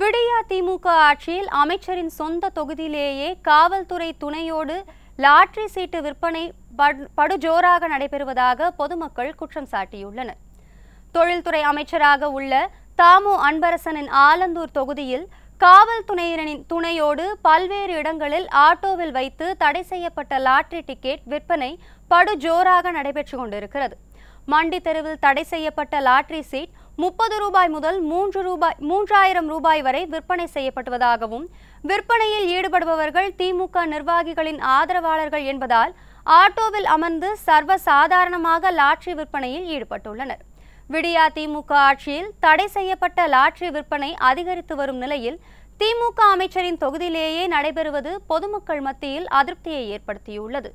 விடியா திமுக ஆட்சியில் அமைச்சரின் சொந்த தொகுதியிலேயே காவல்துறை துணையோடு லாட்ரி சீட்டு விற்பனை படுஜோராக நடைபெறுவதாக பொதுமக்கள் குற்றம் சாட்டியுள்ளனர் தொழில்துறை அமைச்சராக உள்ள தாமு அன்பரசனின் ஆலந்தூர் தொகுதியில் காவல்துறையினரின் துணையோடு பல்வேறு இடங்களில் ஆட்டோவில் வைத்து தடை செய்யப்பட்ட லாட்ரி டிக்கெட் விற்பனை படுஜோராக நடைபெற்று கொண்டிருக்கிறது மண்டி தெருவில் தடை செய்யப்பட்ட லாட்ரி சீட் முப்பது ரூபாய் முதல் மூன்று ரூபாய் மூன்றாயிரம் ரூபாய் வரை விற்பனை செய்யப்பட்டுவதாகவும் விற்பனையில் ஈடுபடுபவர்கள் திமுக நிர்வாகிகளின் ஆதரவாளர்கள் என்பதால் ஆட்டோவில் அமர்ந்து சர்வ சாதாரணமாக லாட்ரி விற்பனையில் ஈடுபட்டுள்ளனர் விடியா திமுக ஆட்சியில் தடை செய்யப்பட்ட லாட்ரி விற்பனை அதிகரித்து வரும் நிலையில் திமுக அமைச்சரின் தொகுதியிலேயே நடைபெறுவது பொதுமக்கள் மத்தியில் அதிருப்தியை ஏற்படுத்தியுள்ளது